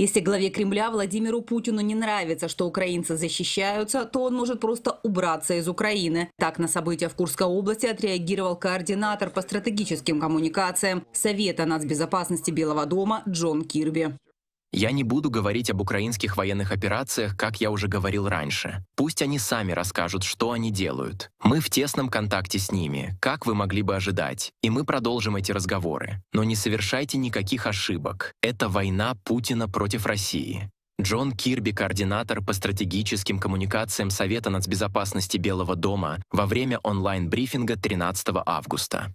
Если главе Кремля Владимиру Путину не нравится, что украинцы защищаются, то он может просто убраться из Украины. Так на события в Курской области отреагировал координатор по стратегическим коммуникациям Совета нацбезопасности Белого дома Джон Кирби. Я не буду говорить об украинских военных операциях, как я уже говорил раньше. Пусть они сами расскажут, что они делают. Мы в тесном контакте с ними, как вы могли бы ожидать, и мы продолжим эти разговоры. Но не совершайте никаких ошибок. Это война Путина против России. Джон Кирби, координатор по стратегическим коммуникациям Совета нацбезопасности Белого дома во время онлайн-брифинга 13 августа.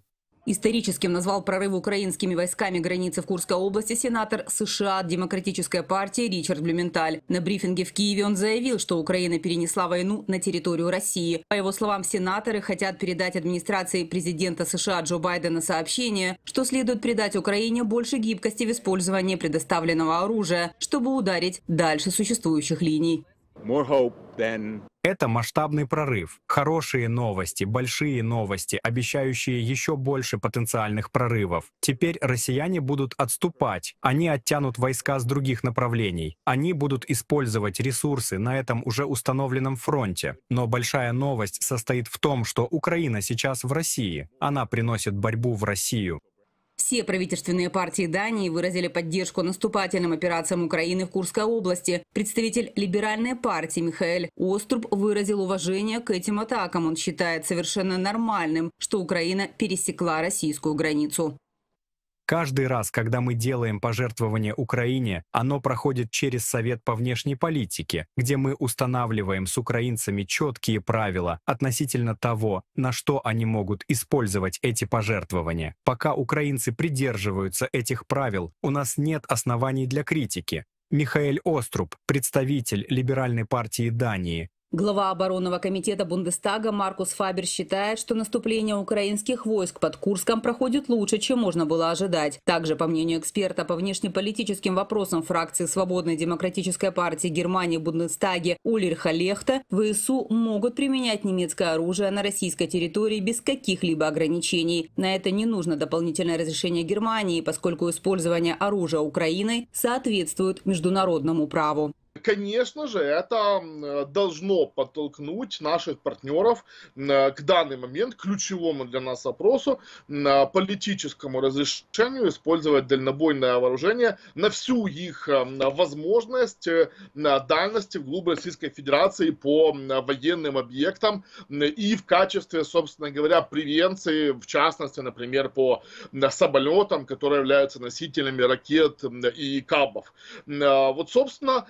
Историческим назвал прорыв украинскими войсками границы в Курской области сенатор США от Демократической партии Ричард Блюменталь. На брифинге в Киеве он заявил, что Украина перенесла войну на территорию России. По его словам, сенаторы хотят передать администрации президента США Джо Байдена сообщение, что следует придать Украине больше гибкости в использовании предоставленного оружия, чтобы ударить дальше существующих линий. Это масштабный прорыв, хорошие новости, большие новости, обещающие еще больше потенциальных прорывов. Теперь россияне будут отступать, они оттянут войска с других направлений, они будут использовать ресурсы на этом уже установленном фронте. Но большая новость состоит в том, что Украина сейчас в России, она приносит борьбу в Россию. Все правительственные партии Дании выразили поддержку наступательным операциям Украины в Курской области. Представитель либеральной партии Михаэль Оструб выразил уважение к этим атакам. Он считает совершенно нормальным, что Украина пересекла российскую границу. Каждый раз, когда мы делаем пожертвование Украине, оно проходит через Совет по внешней политике, где мы устанавливаем с украинцами четкие правила относительно того, на что они могут использовать эти пожертвования. Пока украинцы придерживаются этих правил, у нас нет оснований для критики, Михаэль Оструб, представитель либеральной партии Дании, Глава оборонного комитета Бундестага Маркус Фабер считает, что наступление украинских войск под Курском проходит лучше, чем можно было ожидать. Также, по мнению эксперта по внешнеполитическим вопросам фракции Свободной демократической партии Германии в Бундестаге Ульриха Лехта, ВСУ могут применять немецкое оружие на российской территории без каких-либо ограничений. На это не нужно дополнительное разрешение Германии, поскольку использование оружия Украиной соответствует международному праву конечно же, это должно подтолкнуть наших партнеров к данный момент ключевому для нас опросу политическому разрешению использовать дальнобойное вооружение на всю их возможность э, дальности вглубь Российской Федерации по военным объектам и в качестве, собственно говоря, превенции, в частности, например, по самолетам, которые являются носителями ракет и кабов. А, вот, собственно,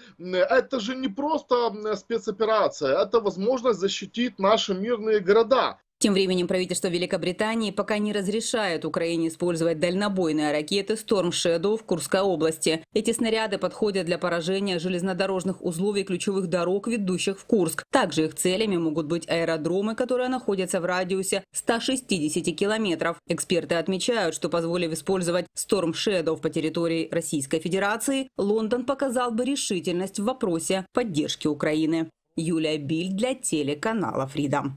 это же не просто спецоперация, это возможность защитить наши мирные города. Тем временем правительство Великобритании пока не разрешает Украине использовать дальнобойные ракеты Storm Shadow в Курской области. Эти снаряды подходят для поражения железнодорожных узлов и ключевых дорог, ведущих в Курск. Также их целями могут быть аэродромы, которые находятся в радиусе 160 километров. Эксперты отмечают, что позволив использовать Storm Shadow по территории Российской Федерации, Лондон показал бы решительность в вопросе поддержки Украины. Юлия Биль для телеканала Freedom.